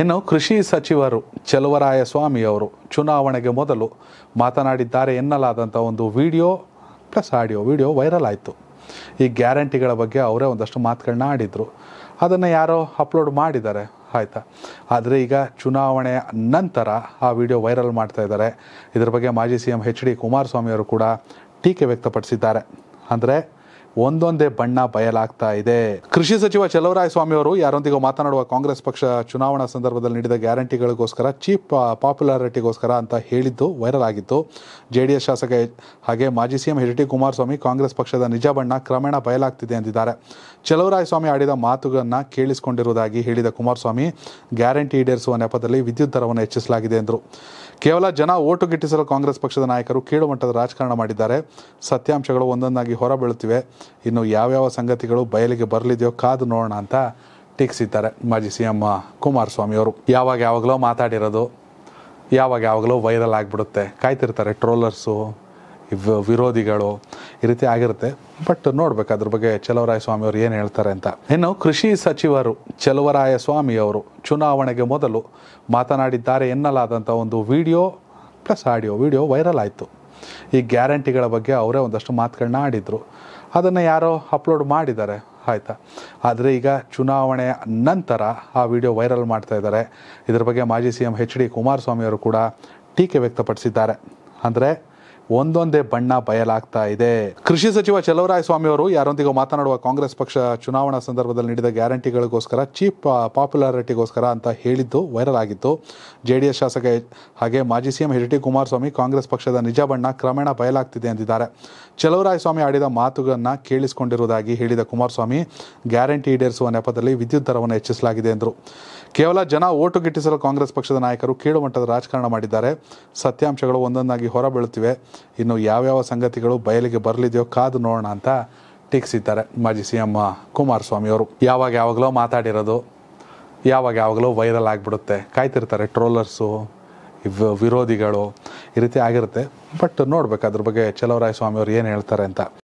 ಇನ್ನು ಕೃಷಿ ಸಚಿವರು ಚಲುವರಾಯ ಸ್ವಾಮಿಯವರು ಚುನಾವಣೆಗೆ ಮೊದಲು ಮಾತನಾಡಿದ್ದಾರೆ ಎನ್ನಲಾದಂಥ ಒಂದು video plus audio video viral ಆಯಿತು ಈ ಗ್ಯಾರಂಟಿಗಳ ಬಗ್ಗೆ ಅವರೇ ಒಂದಷ್ಟು ಮಾತುಗಳನ್ನ ಆಡಿದರು ಅದನ್ನು ಯಾರೋ ಅಪ್ಲೋಡ್ ಮಾಡಿದ್ದಾರೆ ಆಯಿತಾ ಆದರೆ ಈಗ ಚುನಾವಣೆಯ ನಂತರ ಆ ವಿಡಿಯೋ ವೈರಲ್ ಮಾಡ್ತಾ ಇದ್ದಾರೆ ಇದರ ಬಗ್ಗೆ ಮಾಜಿ ಸಿ ಎಂ ಎಚ್ ಡಿ ಕುಮಾರಸ್ವಾಮಿಯವರು ಕೂಡ ಟೀಕೆ ವ್ಯಕ್ತಪಡಿಸಿದ್ದಾರೆ ಅಂದರೆ ಒಂದೊಂದೇ ಬಣ್ಣ ಬಯಲಾಗ್ತಾ ಇದೆ ಕೃಷಿ ಸಚಿವ ಚಲವರಾಯ ಸ್ವಾಮಿ ಅವರು ಯಾರೊಂದಿಗೂ ಮಾತನಾಡುವ ಕಾಂಗ್ರೆಸ್ ಪಕ್ಷ ಚುನಾವಣಾ ಸಂದರ್ಭದಲ್ಲಿ ನೀಡಿದ ಗ್ಯಾರಂಟಿಗಳಿಗೋಸ್ಕರ ಚೀಪ್ ಪಾಪ್ಯುಲಾರಿಟಿಗೋಸ್ಕರ ಅಂತ ಹೇಳಿದ್ದು ವೈರಲ್ ಆಗಿತ್ತು ಜೆಡಿಎಸ್ ಶಾಸಕ ಹಾಗೆ ಮಾಜಿ CM H D Kumaraswamy Congress ಪಕ್ಷದ ನಿಜ ಬಣ್ಣ ಕ್ರಮೇಣ ಬಯಲಾಗ್ತಿದೆ ಎಂದಿದ್ದಾರೆ ಸ್ವಾಮಿ ಆಡಿದ ಮಾತುಗಳನ್ನು ಕೇಳಿಸಿಕೊಂಡಿರುವುದಾಗಿ ಹೇಳಿದ ಕುಮಾರಸ್ವಾಮಿ ಗ್ಯಾರಂಟಿ ಈಡೇರಿಸುವ ನೆಪದಲ್ಲಿ ವಿದ್ಯುತ್ ದರವನ್ನು ಹೆಚ್ಚಿಸಲಾಗಿದೆ ಎಂದರು ಕೇವಲ ಜನ ಓಟು ಗಿಟ್ಟಿಸಲು ಕಾಂಗ್ರೆಸ್ ಪಕ್ಷದ ನಾಯಕರು ಕೀಳು ಮಟ್ಟದ ರಾಜಕಾರಣ ಮಾಡಿದ್ದಾರೆ ಸತ್ಯಾಂಶಗಳು ಒಂದೊಂದಾಗಿ ಹೊರಬೀಳುತ್ತಿವೆ ಇನ್ನು ಯಾವ್ಯಾವ ಸಂಗತಿಗಳು ಬಯಲಿಗೆ ಬರಲಿದೆಯೋ ಕಾದು ನೋಡೋಣ ಅಂತ ಟೀಕಿಸಿದ್ದಾರೆ ಮಾಜಿ ಸಿ ಎಂ ಕುಮಾರಸ್ವಾಮಿ ಅವರು ಯಾವಾಗ ಯಾವಾಗಲೋ ಮಾತಾಡಿರೋದು ಯಾವಾಗ ಯಾವಾಗಲೋ ವೈರಲ್ ಆಗಿಬಿಡುತ್ತೆ ಕಾಯ್ತಿರ್ತಾರೆ ಟ್ರೋಲರ್ಸು ವಿರೋಧಿಗಳು ಈ ರೀತಿ ಆಗಿರುತ್ತೆ ಬಟ್ ನೋಡ್ಬೇಕು ಅದ್ರ ಬಗ್ಗೆ ಸ್ವಾಮಿ ಅವರು ಏನು ಹೇಳ್ತಾರೆ ಅಂತ ಇನ್ನು ಕೃಷಿ ಸಚಿವರು ಸ್ವಾಮಿ ಅವರು ಚುನಾವಣೆಗೆ ಮೊದಲು ಮಾತನಾಡಿದ್ದಾರೆ ಎನ್ನಲಾದಂಥ ಒಂದು video plus audio video viral ಆಯಿತು ಈ ಗ್ಯಾರಂಟಿಗಳ ಬಗ್ಗೆ ಅವರೇ ಒಂದಷ್ಟು ಮಾತುಗಳನ್ನ ಆಡಿದರು ಅದನ್ನು ಯಾರೋ ಅಪ್ಲೋಡ್ ಮಾಡಿದ್ದಾರೆ ಆಯಿತಾ ಆದರೆ ಈಗ ಚುನಾವಣೆಯ ನಂತರ ಆ ವಿಡಿಯೋ ವೈರಲ್ ಮಾಡ್ತಾ ಇದ್ದಾರೆ ಇದರ ಬಗ್ಗೆ ಮಾಜಿ ಸಿ ಎಂ ಎಚ್ ಡಿ ಕುಮಾರಸ್ವಾಮಿಯವರು ಕೂಡ ಟೀಕೆ ವ್ಯಕ್ತಪಡಿಸಿದ್ದಾರೆ ಅಂದರೆ ಒಂದೊಂದೇ ಬಣ್ಣ ಬಯಲಾಗ್ತಾ ಇದೆ ಕೃಷಿ ಸಚಿವ ಚಲವರಾಯ ಸ್ವಾಮಿ ಅವರು ಯಾರೊಂದಿಗೂ ಮಾತನಾಡುವ ಕಾಂಗ್ರೆಸ್ ಪಕ್ಷ ಚುನಾವಣಾ ಸಂದರ್ಭದಲ್ಲಿ ನೀಡಿದ ಗ್ಯಾರಂಟಿಗಳಿಗೋಸ್ಕರ ಚೀಪ್ ಪಾಪ್ಯುಲಾರಿಟಿಗೋಸ್ಕರ ಅಂತ ಹೇಳಿದ್ದು ವೈರಲ್ ಆಗಿತ್ತು ಜೆಡಿಎಸ್ ಶಾಸಕ ಹಾಗೆ ಮಾಜಿ CM H D Kumaraswamy Congress ಪಕ್ಷದ ನಿಜ ಬಣ್ಣ ಕ್ರಮೇಣ ಬಯಲಾಗ್ತಿದೆ ಎಂದಿದ್ದಾರೆ ಸ್ವಾಮಿ ಆಡಿದ ಮಾತುಗಳನ್ನು ಕೇಳಿಸಿಕೊಂಡಿರುವುದಾಗಿ ಹೇಳಿದ ಕುಮಾರಸ್ವಾಮಿ ಗ್ಯಾರಂಟಿ ಈಡೇರಿಸುವ ನೆಪದಲ್ಲಿ ವಿದ್ಯುತ್ ದರವನ್ನು ಹೆಚ್ಚಿಸಲಾಗಿದೆ ಎಂದರು ಕೇವಲ ಜನ ಓಟು ಗಿಟ್ಟಿಸಲು ಕಾಂಗ್ರೆಸ್ ಪಕ್ಷದ ನಾಯಕರು ಕೀಳುಮಟ್ಟದ ರಾಜಕಾರಣ ಮಾಡಿದ್ದಾರೆ ಸತ್ಯಾಂಶಗಳು ಒಂದೊಂದಾಗಿ ಹೊರಬೀಳುತ್ತಿವೆ ಇನ್ನು ಯಾವ್ಯಾವ ಸಂಗತಿಗಳು ಬಯಲಿಗೆ ಬರಲಿದೆಯೋ ಕಾದು ನೋಡೋಣ ಅಂತ ಟೀಕಿಸಿದ್ದಾರೆ ಮಾಜಿ ಸಿ ಎಂ ಕುಮಾರಸ್ವಾಮಿ ಅವರು ಯಾವಾಗ ಯಾವಾಗಲೋ ಮಾತಾಡಿರೋದು ಯಾವಾಗ ಯಾವಾಗಲೋ ವೈರಲ್ ಆಗಿಬಿಡುತ್ತೆ ಕಾಯ್ತಿರ್ತಾರೆ ಟ್ರೋಲರ್ಸು ವಿರೋಧಿಗಳು ಈ ರೀತಿ ಆಗಿರುತ್ತೆ ಬಟ್ ನೋಡ್ಬೇಕು ಅದ್ರ ಬಗ್ಗೆ ಚಲವರಾಯ ಸ್ವಾಮಿ ಅವ್ರು ಏನು ಹೇಳ್ತಾರೆ ಅಂತ